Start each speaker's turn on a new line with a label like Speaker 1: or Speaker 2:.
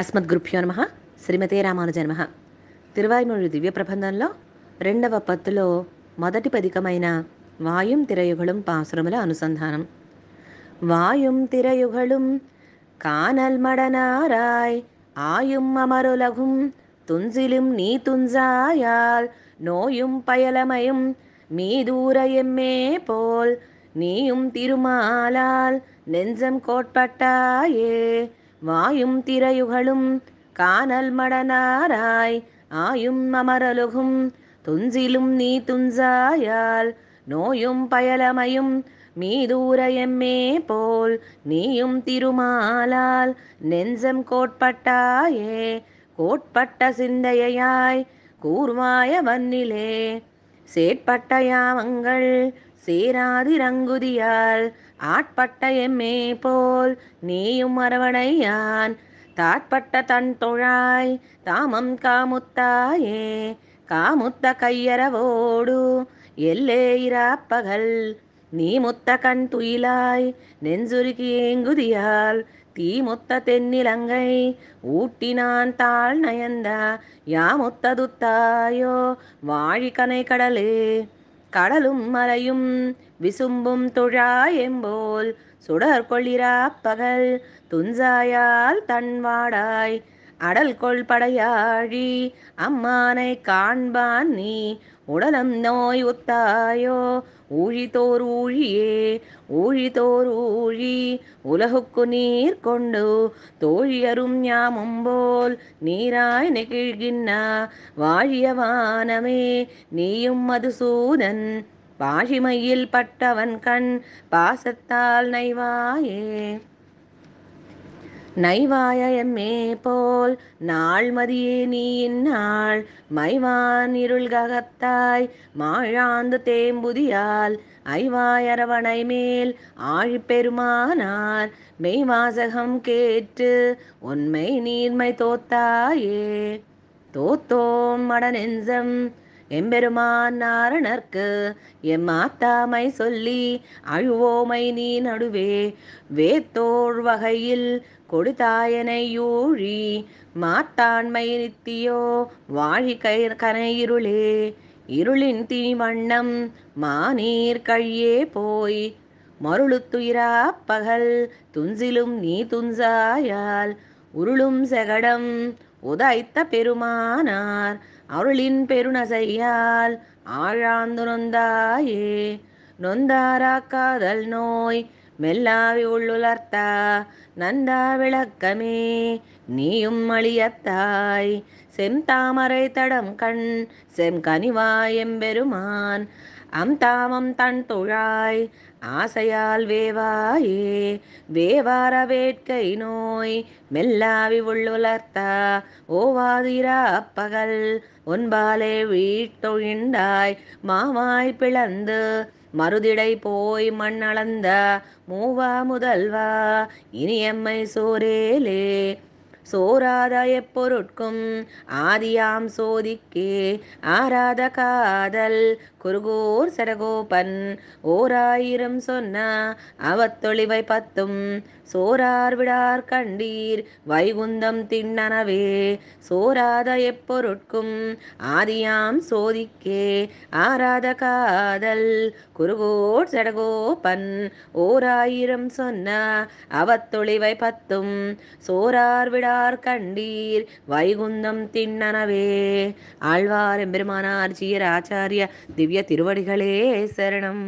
Speaker 1: అస్మద్ గృభ్యో నమ శ్రీమతే రామానుజన్మ తిరువాయుమూరు దివ్య ప్రబంధంలో రెండవ పత్తులో మొదటి పదికమైన వాయుం తిరయుగుళం పాశురముల అనుసంధానం వాయుం తిరయుగుళం కానల్ మడనారాయ్ ఆయుం అమరులఘుం తుంజిలిం నీ తుంజాయాల్ నోయుం పయలమయం మీ దూర ఎమ్మే పోల్ నీయుం తిరుమాలాల్ నెంజం కోట్పట్టాయే வாயும் திரையுகளும் காணல் மடனாராய் ஆயும் அமரலுகும் துஞ்சிலும் நீ துஞ்சாயால் நோயும் பயலமையும் மீதூர எம்மே போல் நீயும் திருமாலால் நெஞ்சம் கோட்பட்டாயே கோட்பட்ட சிந்தையாய் கூர்வாய வன்னிலே சேட்பட்ட சேராதிரங்குதியால் ஆட்பட்ட எம்மே போல் நீயும் அரவணையான் தாட்பட்ட தன் தொழாய் தாமம் காமுத்தாயே காமுத்த கையரவோடு எல்லே இராப்பகல் நீ முத்த கண் துயிலாய் நெஞ்சுருக்கி ஏங்குதியால் தீ முத்த தென்னிலங்கை ஊட்டினான் தாழ் நயந்த யாமுத்ததுத்தாயோ வாழிக்கனை கடலே கடலும் மலையும் விசும்பும் துழாயெம்போல் சுடர் கொள்ளிரா பகல் துஞ்சாயால் தன்வாடாய் அடல் கொள் படையாழி அம்மானை காண்பான் நீ உடலம் நோய் ஒத்தாயோ ஊழித்தோர் ஊழியே ஊழித்தோர் ஊழி உலகுக்கு நீர் கொண்டு தோழியரும் ஞாமும் போல் நீராய் நெகிழ்கின்னா வாழிய வானமே நீயும் மதுசூதன் பாழிமையில் பட்டவன் கண் பாசத்தால் நைவாயே நைவாயமே போல் நாள் மதியே நீ இந்நாள் மைவான் இருள்கத்தாய் மாழாந்து தேம்புதியால் ஐவாயரவனை மேல் ஆழிப்பெருமானார் மெய்வாசகம் கேட்டு உண்மை நீர்மை தோத்தாயே தோத்தோம் மட நெஞ்சம் எம்பெருமான் நாரணர்க்கு எம் ஆத்தாமை சொல்லி அழுவோமை நீ நடுவே வேத்தோழ் வகையில் கொடுத்தாயனை யூழி மாத்தாண்மை நித்தியோ வாழி கை கனையிருளே இருளின் தீ திணிவண்ணம் மாநீர் கழியே போய் மருளுத்துயிரா பகல் துன்சிலும் நீ துன்சாயால் உருளும் செகடம் உதைத்த பெருமானார் அருளின் பெருநசையால் ஆழாந்து நொந்தாயே நொந்தாரா காதல் நோய் மெல்லாவி உள்ளுலர்த்தா நந்தா விளக்கமே நீயும் அழியத்தாய் செந்தாமரை தடம் கண் செம்கனிவாய் எம்பெருமான் அம் தாமம் தன் தொழாய் ஆசையால் வேவாயே வேவார வேட்கை நோய் மெல்லாவி உள்ளுலர்த்தா ஓவாதிரா அப்பகல் ஒன்பாலே வீட்டொழிந்தாய் மாவாய் பிளந்து மறுதிடை போய் மண்ணளந்த மூவா முதல்வா இனி எம்மை சோரேலே சோராதாய பொருட்கும் ஆதியாம் சோதிக்கே ஆராத காதல் குருகோர் சரகோபன் ஓராயிரம் சொன்ன அவத்தொழிவை பத்தும் சோரார் விடார் கண்டீர் வைகுந்தம் திண்ணனவே சோராத எப்பொருட்கும் ஆதியாம் சோதிக்கே ஆராத காதல் குருகோர் சடகோபன் ஓராயிரம் சொன்ன அவத்தொழிவை பத்தும் சோரார் விடா ஆழ்வார் கண்டீர் வைகுந்தம் திண்ணனவே ஆழ்வார் எம்பெருமானார் ஆச்சாரிய திவ்ய திருவடிகளே சரணம்